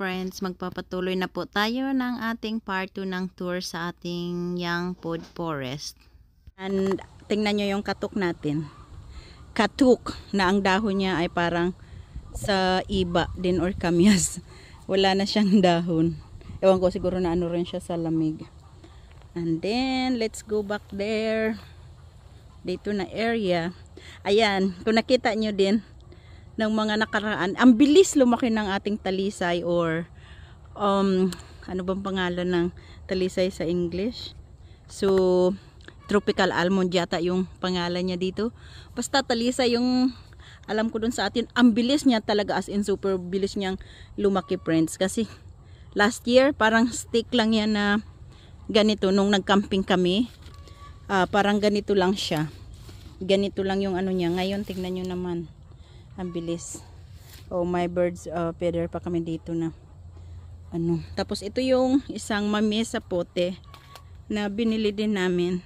friends, magpapatuloy na po tayo ng ating part 2 ng tour sa ating Yang pod forest. And tingnan nyo yung katuk natin. Katuk na ang dahon niya ay parang sa iba din or kamyas. Wala na siyang dahon. Ewan ko siguro na ano rin siya sa lamig. And then, let's go back there. Dito na area. Ayan, kung nakita nyo din, ng mga nakaraan. Ang bilis lumaki ng ating talisay or um, ano bang pangalan ng talisay sa English? So, tropical almond yata yung pangalan niya dito. Basta talisay yung alam ko dun sa atin, ang bilis niya talaga as in super bilis niyang lumaki friends kasi last year parang stick lang yan na ganito nung nagcamping kami uh, parang ganito lang siya ganito lang yung ano niya ngayon tignan nyo naman ang bilis oh my birds uh, feather pa kami dito na ano tapos ito yung isang mamesa pote na binili din namin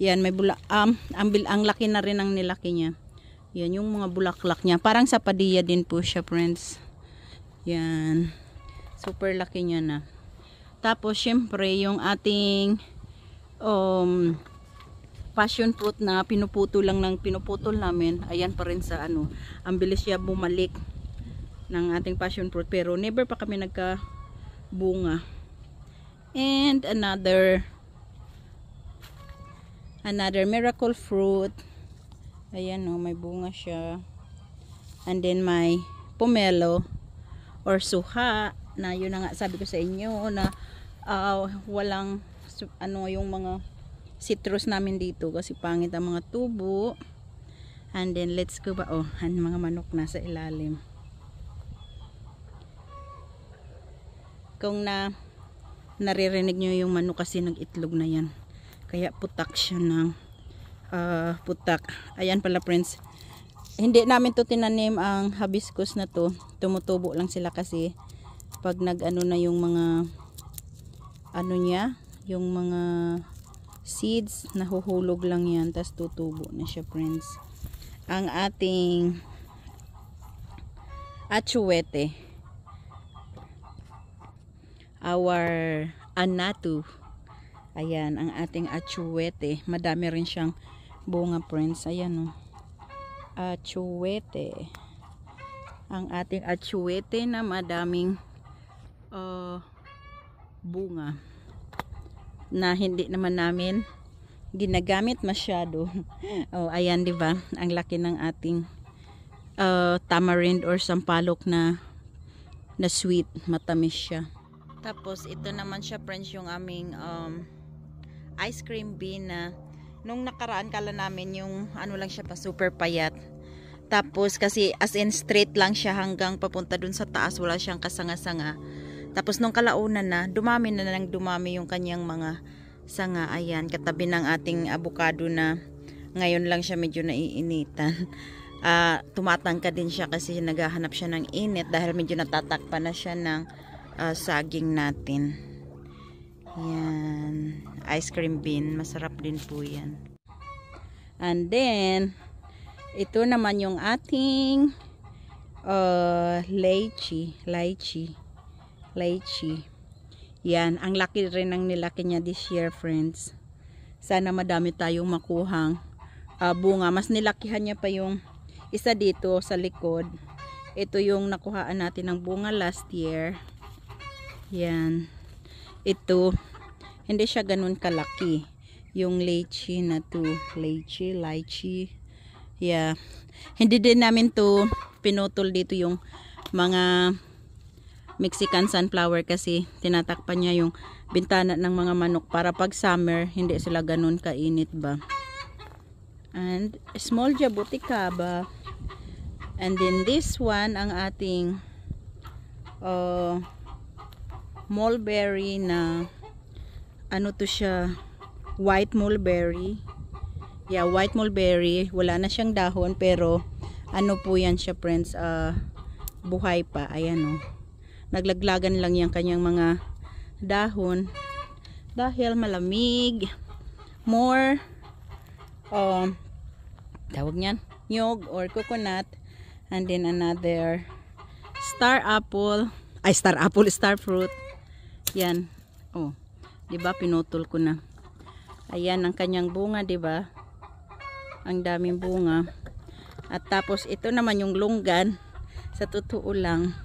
yan may bula um, ang, ang laki na rin ang nilaki niya yan yung mga bulaklak niya parang sa padilla din po siya friends yan super laki niya na tapos syempre yung ating um passion fruit na pinuputo lang ng pinuputol namin ayan pa rin sa ano ang bilis siya bumalik ng ating passion fruit pero never pa kami nagka bunga and another another miracle fruit ayan oh may bunga siya and then my pomelo or suha na yun na nga sabi ko sa inyo na uh, walang ano yung mga citrus namin dito kasi pangit ang mga tubo and then let's go ba oh ang mga manok na sa ilalim kung na naririnig nyo yung manok kasi ng itlog na yan kaya putak siya ng uh, putak ayan pala prince hindi namin to tinanim ang hibiscus na to tumutubo lang sila kasi pag nag ano na yung mga ano niya yung mga seeds, nahuhulog lang yan, tas tutubo na siya friends. Ang ating achuete, our anatu, ayan, ang ating achuete, madami rin siyang bunga friends, ayan o, oh. achuete, ang ating achuete na madaming uh, bunga na hindi naman namin ginagamit masyado. Hmm. oh, ayan 'di ba? Ang laki ng ating uh, tamarind or sampalok na na sweet, matamis siya. Tapos ito naman siya friends yung aming um, ice cream bean na nung nakaraan kala namin yung ano lang siya pa super payat. Tapos kasi as in straight lang siya hanggang papunta dun sa taas wala siyang kasanga-sanga. Tapos nung kalaunan na, dumami na nang dumami yung kanyang mga sanga. Ayan, katabi ng ating abukado na ngayon lang siya medyo naiinitan. Uh, tumatangka din siya kasi naghahanap siya ng init dahil medyo natatakpan na siya ng uh, saging natin. Yan. Ice cream bean. Masarap din po yan. And then, ito naman yung ating uh, lychee. Lychee lychee. Yan, ang laki rin ng nilaki niya this year friends. Sana madami tayong makuhang uh, bunga. Mas nilakihan niya pa yung isa dito sa likod. Ito yung nakuhaan natin ng bunga last year. Yan. Ito, hindi siya ganun kalaki. Yung lychee na to. Lychee, lychee. Yeah. Hindi din namin to pinutol dito yung mga Mexican sunflower kasi tinatakpan niya yung bintana ng mga manok para pag summer hindi sila ganun kainit ba and small jabuticaba and then this one ang ating uh, mulberry na ano to siya white mulberry yeah white mulberry wala na siyang dahon pero ano po yan siya friends uh, buhay pa ayan o oh naglaglagan lang yung kanyang mga dahon dahil malamig more um, tawag niyan nyog or coconut and then another star apple ay star apple star fruit yan oh di ba pinutol ko na ayan ang kanyang bunga di ba ang daming bunga at tapos ito naman yung lunggan sa totoo lang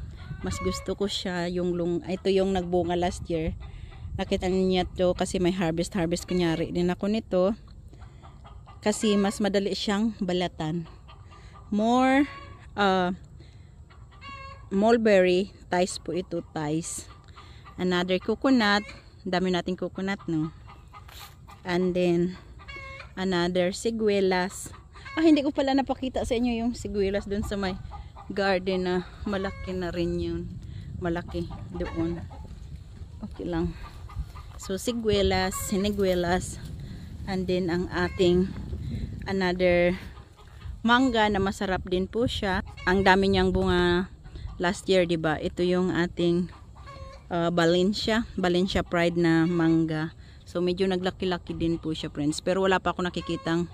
mas gusto ko siya yung lung ah, ito yung nagbunga last year nakita niya to kasi may harvest harvest kunyari din ako nito kasi mas madali siyang balatan more uh, mulberry ties po ito ties another coconut dami nating coconut no and then another siguelas ah hindi ko pala napakita sa inyo yung siguelas dun sa may garden na malaki na rin yun malaki doon okay lang so siguelas, siniguelas and then ang ating another manga na masarap din po siya ang dami niyang bunga last year ba diba? ito yung ating uh, Valencia Valencia Pride na manga so medyo naglaki-laki din po siya friends pero wala pa ako nakikitang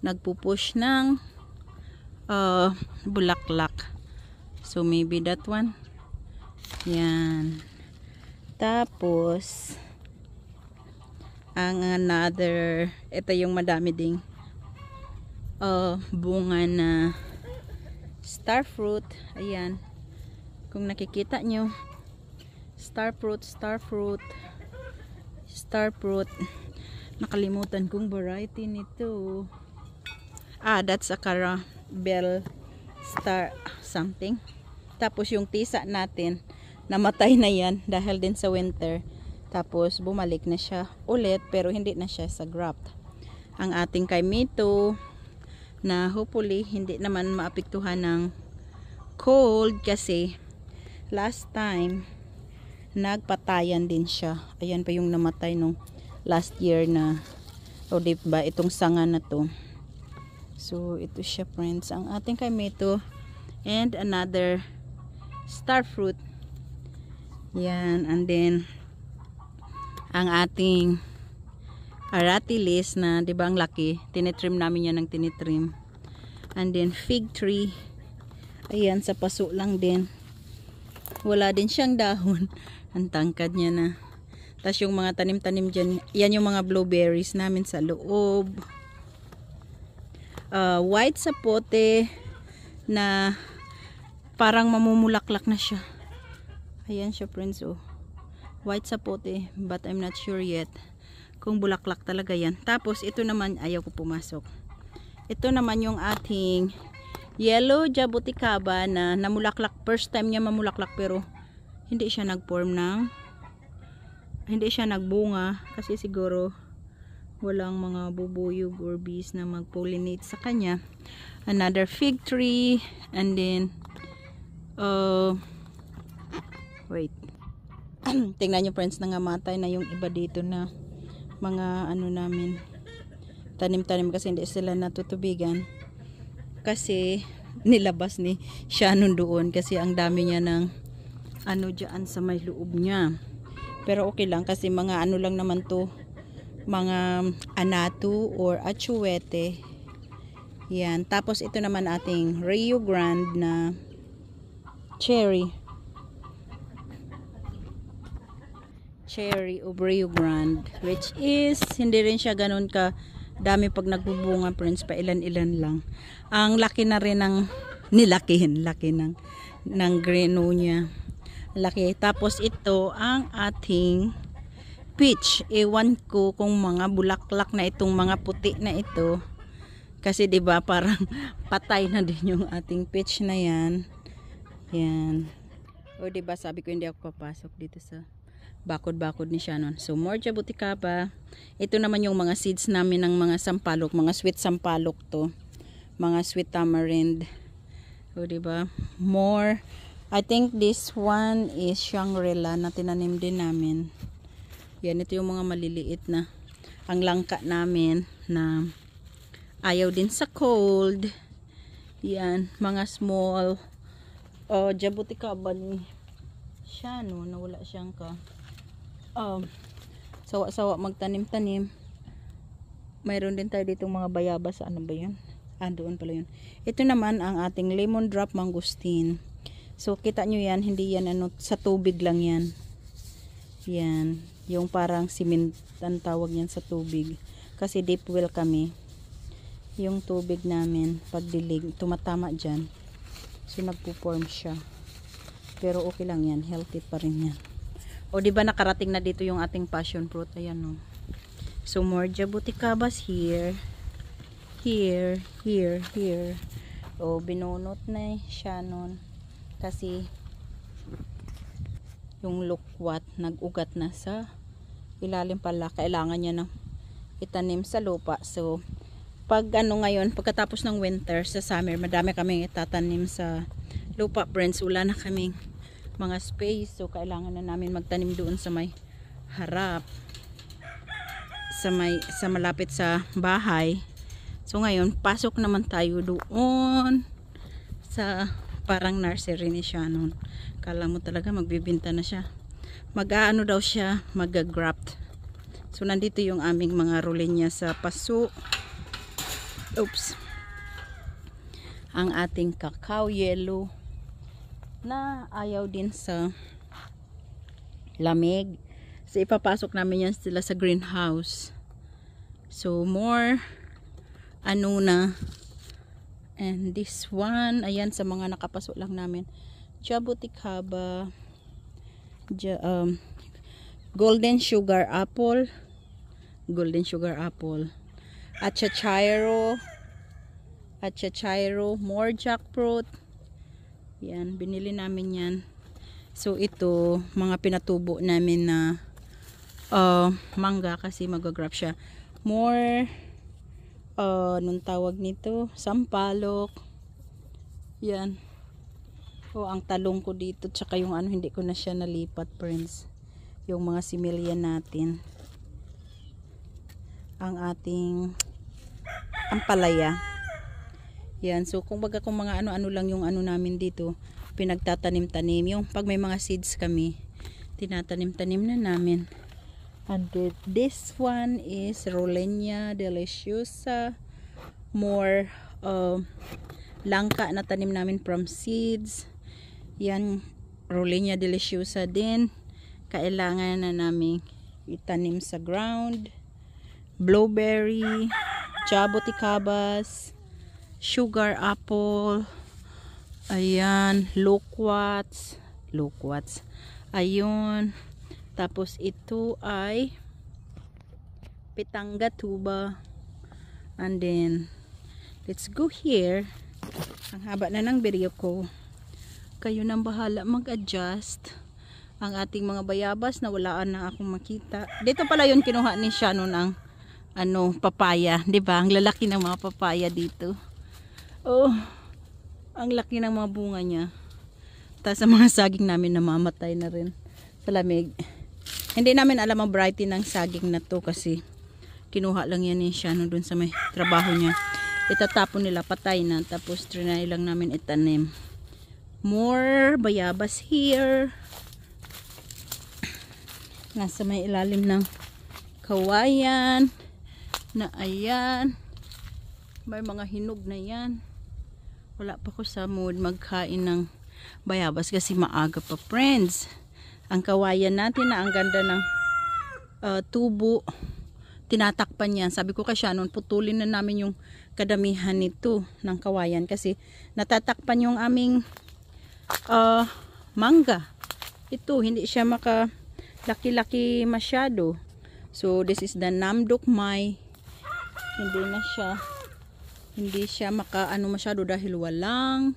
nagpupush ng uh, bulaklak so maybe that one yan tapos ang another ito yung madami ding uh, bunga na star fruit ayan kung nakikita nyo star fruit star fruit star fruit nakalimutan kong variety nito ah that's akara bell star something. Tapos yung tisa natin, namatay na yan dahil din sa winter. Tapos bumalik na siya ulit pero hindi na siya sa graft. Ang ating kaimito na hopefully hindi naman maapektuhan ng cold kasi last time nagpatayan din siya. Ayan pa yung namatay nung last year na o oh, di ba itong sanga na to. So, ito siya friends. Ang ating kamito and another star fruit. Yan. And then, ang ating aratilis na, di ba ang laki? Tinitrim namin yan ng tinitrim. And then, fig tree. Ayan, sa paso lang din. Wala din siyang dahon. ang tangkad niya na. Tapos yung mga tanim-tanim dyan, yan yung mga blueberries namin sa loob uh, white sapote na parang mamumulaklak na siya. Ayan siya prince oh. White sapote but I'm not sure yet kung bulaklak talaga yan. Tapos ito naman ayaw ko pumasok. Ito naman yung ating yellow jabuticaba na namulaklak. First time niya mamulaklak pero hindi siya nag-form ng hindi siya nagbunga kasi siguro walang mga bubuyog or bees na mag-pollinate sa kanya another fig tree and then uh, wait tingnan niyo friends na nga matay na yung iba dito na mga ano namin tanim-tanim kasi hindi sila natutubigan kasi nilabas ni Shannon doon kasi ang dami niya ng ano dyan sa may loob niya pero okay lang kasi mga ano lang naman to mga anatu or achuete. Yan. Tapos ito naman ating Rio Grande na cherry. Cherry of Rio Grande. Which is, hindi rin siya ganun ka dami pag nagbubunga friends pa ilan-ilan lang. Ang laki na rin ng nilakihin. Laki ng, ng greno niya. Laki. Tapos ito ang ating peach. Ewan ko kung mga bulaklak na itong mga puti na ito. Kasi 'di ba parang patay na din yung ating peach na 'yan. Yan. O 'di ba sabi ko hindi ako papasok dito sa bakod-bakod ni Shannon. So more jabuticaba. Ito naman yung mga seeds namin ng mga sampalok, mga sweet sampalok 'to. Mga sweet tamarind. O 'di ba? More I think this one is Shangri-La na tinanim din namin. Yan, ito yung mga maliliit na ang langka namin na ayaw din sa cold. Yan, mga small uh, oh, jabuticaba ni siya, no? Nawala siyang ka. Um, sawa-sawa magtanim-tanim. Mayroon din tayo dito mga bayabas. Ano ba yun? Ah, doon pala yun. Ito naman ang ating lemon drop mangosteen. So, kita nyo yan. Hindi yan ano, sa tubig lang yan. Yan yung parang simentan tawag niyan sa tubig kasi deep well kami yung tubig namin pag dilig tumatama dyan so nagpo-form siya pero okay lang yan healthy pa rin yan o di ba nakarating na dito yung ating passion fruit ayan no so more jabutikabas here here here here o binunot na siya nun kasi yung lukwat nagugat na sa ilalim pala kailangan niya ng itanim sa lupa so pag ano ngayon pagkatapos ng winter sa summer madami kaming itatanim sa lupa friends wala na kaming mga space so kailangan na namin magtanim doon sa may harap sa may sa malapit sa bahay so ngayon pasok naman tayo doon sa parang nursery ni siya nun. Kala mo talaga magbibinta na siya. Mag-aano daw siya, mag-graft. So nandito yung aming mga rule sa paso. Oops. Ang ating cacao yellow na ayaw din sa lamig. So ipapasok namin yan sila sa greenhouse. So more ano na And this one, ayan sa mga nakapaso lang namin. Jabuticaba, ja, um, golden sugar apple, golden sugar apple, achachairo, achachairo, more jackfruit. Yan, binili namin yan. So ito, mga pinatubo namin na uh, mangga kasi magagrap siya. More uh, anong tawag nito sampalok yan o ang talong ko dito tsaka yung ano hindi ko na siya nalipat friends yung mga similya natin ang ating ang palaya yan so kung baga kung mga ano ano lang yung ano namin dito pinagtatanim-tanim yung pag may mga seeds kami tinatanim-tanim na namin and this one is Rolenia deliciosa more uh, langka na tanim namin from seeds yan Rolenia deliciosa din kailangan na namin itanim sa ground blueberry jaboticabas sugar apple ayan loquats loquats ayun tapos ito ay Pitanga tuba. And then let's go here. Ang haba na ng video ko. Kayo nang bahala mag-adjust ang ating mga bayabas na walaan na akong makita. Dito pala 'yon kinuha ni siya noon ang ano, papaya, 'di ba? Ang lalaki ng mga papaya dito. Oh. Ang laki ng mga bunga niya. Tapos ang mga saging namin namamatay na rin sa lamig. Hindi namin alam ang variety ng saging na to kasi kinuha lang yan ni Shano dun sa may trabaho niya. Itatapon nila patay na tapos trinay lang namin itanim. More bayabas here. Nasa may ilalim ng kawayan na ayan. May mga hinog na yan. Wala pa ko sa mood magkain ng bayabas kasi maaga pa friends ang kawayan natin na ang ganda ng uh, tubo tinatakpan yan. Sabi ko kasi noon putulin na namin yung kadamihan nito ng kawayan kasi natatakpan yung aming uh, mangga. Ito hindi siya maka laki-laki masyado. So this is the Namdok Mai. Hindi na siya hindi siya maka ano masyado dahil walang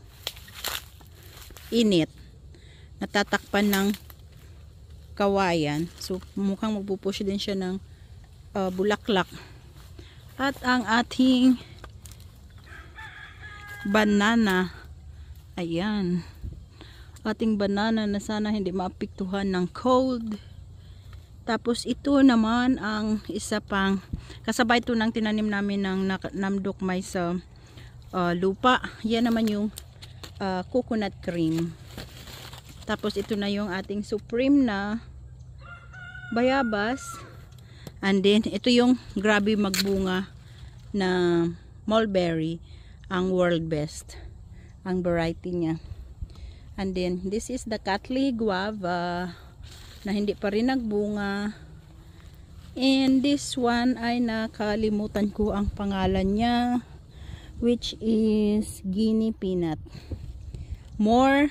init. Natatakpan ng kawayan. So, mukhang magpupush din siya ng uh, bulaklak. At ang ating banana. Ayan. Ating banana na sana hindi maapektuhan ng cold. Tapos ito naman ang isa pang kasabay ito ng tinanim namin ng namdok may sa uh, lupa. Yan naman yung uh, coconut cream. Tapos ito na yung ating supreme na bayabas. And then ito yung grabe magbunga na mulberry, ang world best. Ang variety niya. And then this is the Catley guava na hindi pa rin nagbunga. And this one ay nakalimutan ko ang pangalan niya which is guinea peanut. More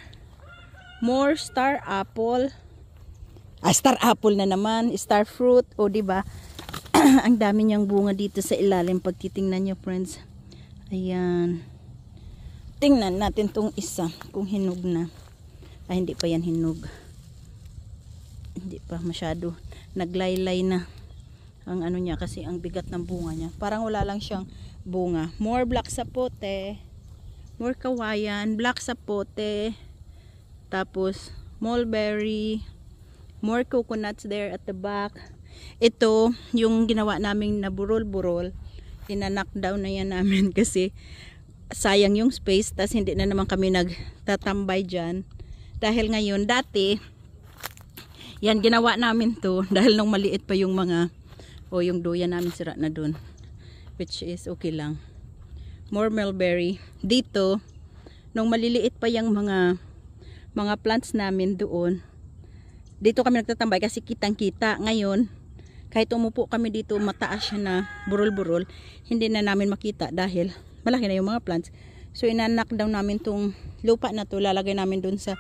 more star apple. Ah, star apple na naman, star fruit, o oh, di ba? Ang dami niyang bunga dito sa ilalim pag titingnan niyo, friends. Ayan. Tingnan natin tong isa kung hinog na. Ay ah, hindi pa yan hinog. Hindi pa masyado naglaylay na ang ano niya kasi ang bigat ng bunga niya. Parang wala lang siyang bunga. More black sapote. More kawayan, black sapote. Tapos, mulberry, more coconuts there at the back. Ito, yung ginawa naming na burol-burol, tinanak down na yan namin kasi sayang yung space, tas hindi na naman kami nagtatambay dyan. Dahil ngayon, dati, yan, ginawa namin to dahil nung maliit pa yung mga, o oh, yung doya namin sira na dun. Which is okay lang. More mulberry. Dito, nung maliliit pa yung mga mga plants namin doon. Dito kami nagtatambay kasi kitang-kita. Ngayon, kahit umupo kami dito, mataas siya na burol-burol, hindi na namin makita dahil malaki na yung mga plants. So inanak daw namin tong lupa na to, lalagay namin doon sa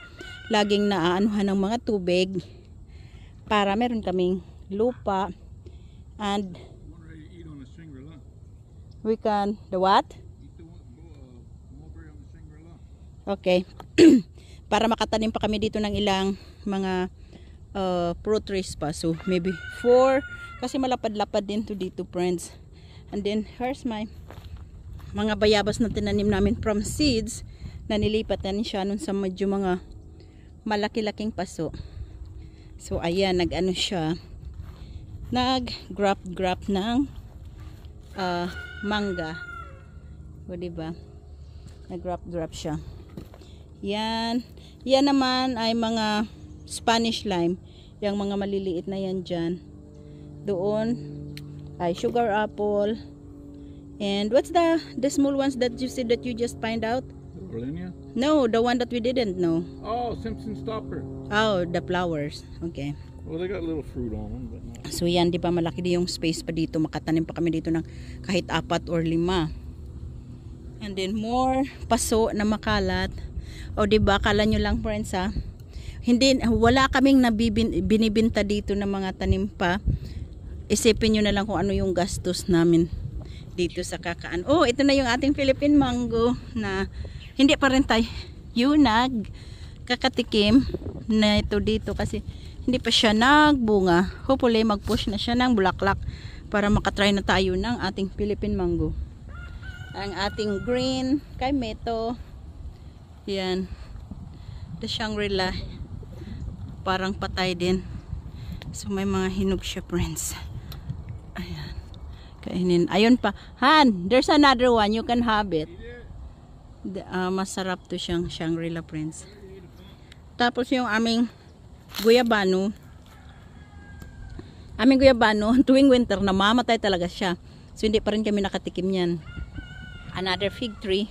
laging naaanuhan ng mga tubig para meron kaming lupa and we can the what? Uh, okay. para makatanim pa kami dito ng ilang mga uh, fruit trees pa. So, maybe 4. Kasi malapad-lapad din to dito, friends. And then, here's my mga bayabas na tinanim namin from seeds na nilipatan siya nun sa medyo mga malaki-laking paso. So, ayan, nag-ano siya. Nag-grab-grab ng uh, mangga. O, diba? Nag-grab-grab siya. Yan. Yan naman ay mga Spanish lime. Yung mga maliliit na yan dyan. Doon ay sugar apple. And what's the the small ones that you said that you just find out? Berlinia? No, the one that we didn't know. Oh, Simpson stopper. Oh, the flowers. Okay. Well, they got little fruit on them, but not... So yan, di pa malaki di yung space pa dito. Makatanim pa kami dito ng kahit apat or lima. And then more paso na makalat. O di ba kala nyo lang friends ha. Hindi wala kaming nabibin, binibinta dito ng mga tanim pa. Isipin niyo na lang kung ano yung gastos namin dito sa kakaan. Oh, ito na yung ating Philippine mango na hindi pa rin tayo yun nag kakatikim na ito dito kasi hindi pa siya nagbunga. Hopefully mag-push na siya ng bulaklak para makatry na tayo ng ating Philippine mango. Ang ating green, kay meto, yan. The Shangri-La. Parang patay din. So may mga hinog siya friends. Ayan. Kainin. Ayun pa. Han, there's another one. You can have it. The, uh, masarap to siyang Shangri-La friends. Tapos yung aming guyabano. Aming guyabano, tuwing winter, namamatay talaga siya. So hindi pa rin kami nakatikim niyan. Another fig tree.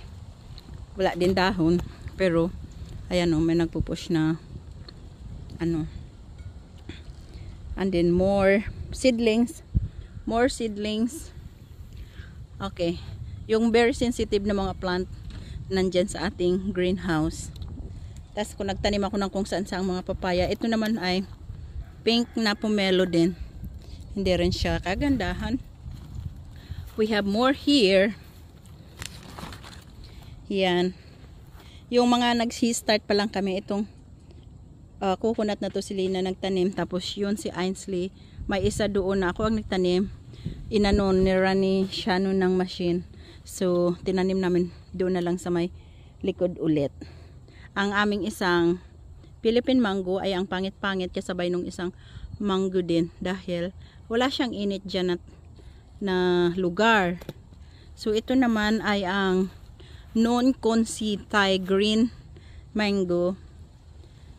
Wala din dahon. Pero, ayan o, may nagpo-push na ano. And then more seedlings. More seedlings. Okay. Yung very sensitive na mga plant nandyan sa ating greenhouse. Tapos kung nagtanim ako ng kung saan saan mga papaya, ito naman ay pink na pomelo din. Hindi rin siya kagandahan. We have more here. Yan yung mga nag-start pa lang kami itong uh, coconut na to si Lina nagtanim tapos yun si Ainsley may isa doon na ako ang nagtanim inanon ni Rani siya noon ng machine so tinanim namin doon na lang sa may likod ulit ang aming isang Philippine mango ay ang pangit-pangit kasabay nung isang mango din dahil wala siyang init dyan na, na lugar so ito naman ay ang non-consitay green mango.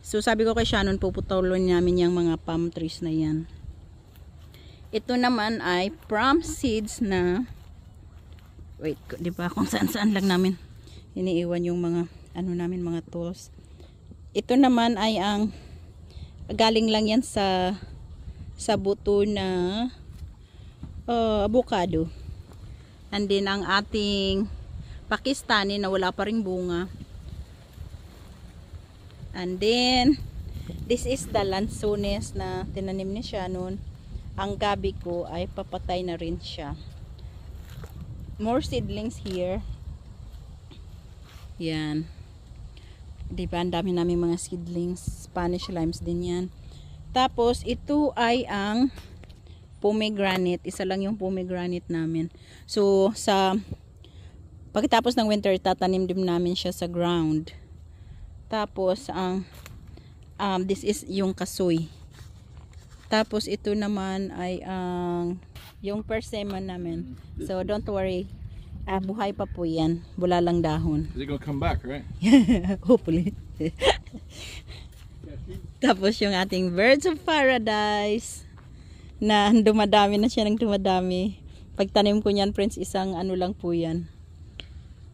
So sabi ko kay Shannon, puputulon namin yung mga palm trees na yan. Ito naman ay prom seeds na wait, di ba kung saan saan lang namin iniiwan yung mga ano namin mga tools. Ito naman ay ang galing lang yan sa sa buto na uh, avocado. And then ang ating Pakistani na wala pa rin bunga. And then, this is the lansones na tinanim ni siya noon. Ang gabi ko ay papatay na rin siya. More seedlings here. Yan. Diba, ang dami namin mga seedlings. Spanish limes din yan. Tapos, ito ay ang pomegranate. Isa lang yung pomegranate namin. So, sa Pagkatapos ng winter, tatanim din namin siya sa ground. Tapos, ang um, um, this is yung kasoy. Tapos, ito naman ay ang um, yung persimmon namin. So, don't worry. Ah, buhay pa po yan. Bula lang dahon. Is it gonna come back, right? Hopefully. Tapos yung ating birds of paradise na dumadami na siya ng dumadami. Pagtanim ko niyan, friends, isang ano lang po yan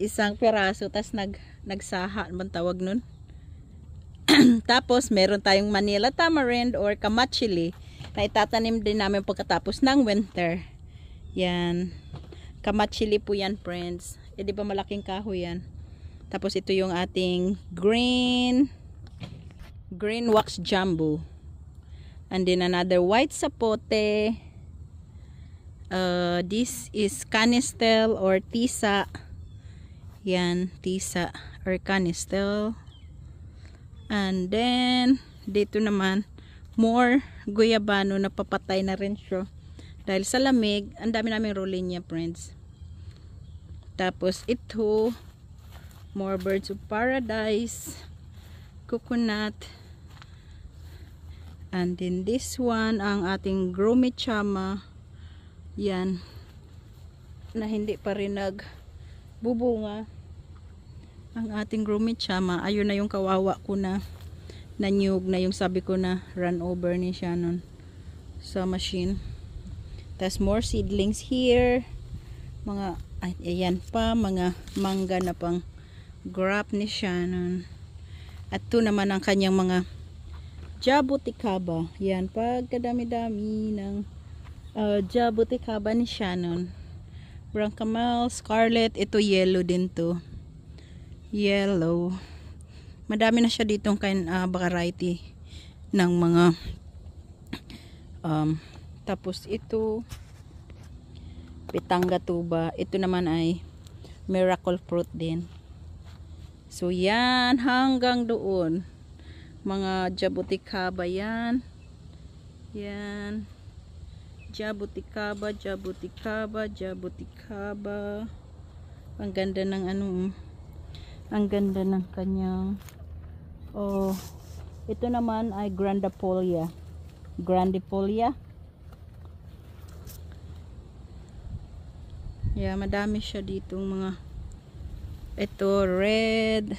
isang piraso tas nag nagsaha man tawag nun tapos meron tayong Manila tamarind or kamachili na itatanim din namin pagkatapos ng winter yan kamachili po yan friends e di ba malaking kahoy yan tapos ito yung ating green green wax jambu and then another white sapote uh, this is canistel or tisa yan, tisa or canistel. And then, dito naman, more guyabano na papatay na rin siya. Dahil sa lamig, ang dami namin rolling niya, friends. Tapos, ito, more birds of paradise, coconut, and then this one, ang ating groomy chama yan, na hindi pa rin nag- bubunga ang ating groomage chama ayun na yung kawawa ko na nanyug na yung sabi ko na run over ni siya nun sa machine tas more seedlings here mga ay, ayan pa mga manga na pang grab ni siya at to naman ang kanyang mga jabutikaba yan pagkadami-dami ng uh, ah, jabuticaba ni Shannon camel, Scarlet. Ito yellow din to. Yellow. Madami na siya ditong kain, uh, variety ng mga um, tapos ito pitanga tuba. Ito naman ay miracle fruit din. So yan hanggang doon. Mga jabutikaba yan. Yan jabuticaba, jabuticaba, jabuticaba. Ang ganda ng ano, oh. ang ganda ng kanyang oh, ito naman ay grandifolia. grandipolia Yeah, madami siya dito mga ito red.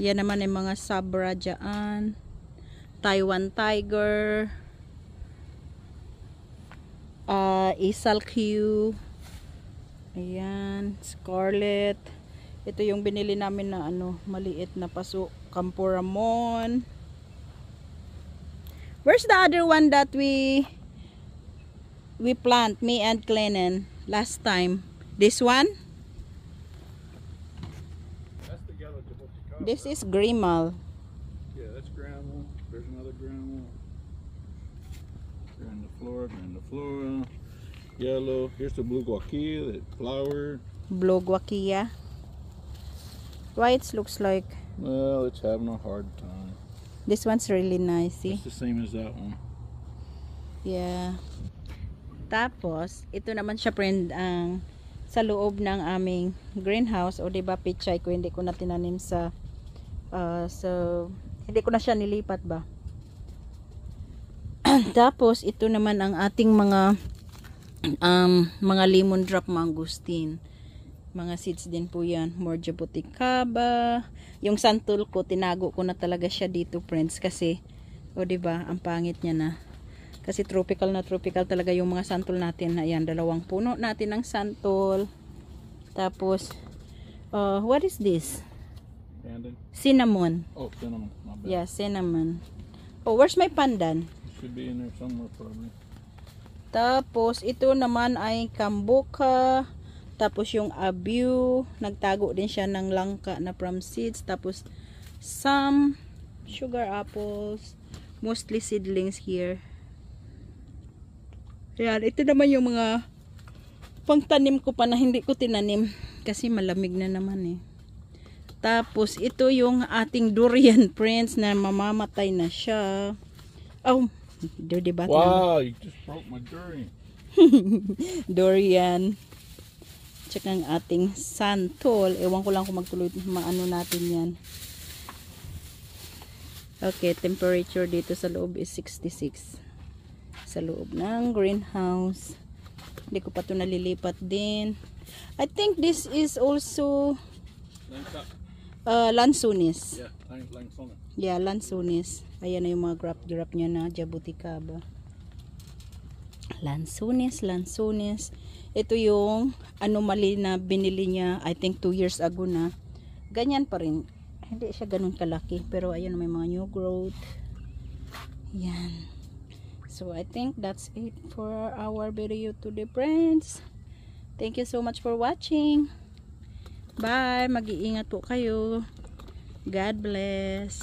Yan naman ay mga sabra dyan. Taiwan tiger uh, ah, Isal Q ayan Scarlet ito yung binili namin na ano maliit na paso Camporamon where's the other one that we we plant me and Glennon last time this one the this is Grimal flora, yellow. Here's the blue guaquilla, that flower. Blue guaquilla. White looks like? Well, it's having a hard time. This one's really nice, see? It's the same as that one. Yeah. Tapos, ito naman siya friend ang sa loob ng aming greenhouse o 'di ba pichay ko hindi ko na tinanim sa uh, ah, so hindi ko na siya nilipat ba. Tapos ito naman ang ating mga um, mga lemon drop mangosteen. Mga seeds din po 'yan, more jabuticaba. Yung santol ko tinago ko na talaga siya dito, friends, kasi o oh, 'di ba, ang pangit niya na. Kasi tropical na tropical talaga yung mga santol natin. Ayan, dalawang puno natin ng santol. Tapos uh, what is this? Brandon. Cinnamon. Oh, cinnamon. Yeah, cinnamon. Oh, where's my pandan? Should be in there somewhere probably. Tapos, ito naman ay kambuka. Tapos, yung abiu. Nagtago din siya ng langka na from seeds. Tapos, some sugar apples. Mostly seedlings here. Ayan, ito naman yung mga pangtanim ko pa na hindi ko tinanim. Kasi malamig na naman eh. Tapos, ito yung ating durian prince na mamamatay na siya. Oh, dirty button. Wow, you just broke my durian. durian. Check ang ating santol. Ewan ko lang kung magtuloy maano natin yan. Okay, temperature dito sa loob is 66. Sa loob ng greenhouse. Hindi ko pa ito nalilipat din. I think this is also... Lunch Uh, lansunis. Yeah, lansunis. Yeah, lansunis. Ayan na yung mga graph-graph niya na jabuticaba. Lansunis, lansunis. Ito yung anomaly na binili niya, I think 2 years ago na. Ganyan pa rin. Hindi siya ganun kalaki. Pero ayan, may mga new growth. Yan. So, I think that's it for our video today, friends. Thank you so much for watching. Bye. Mag-iingat po kayo. God bless.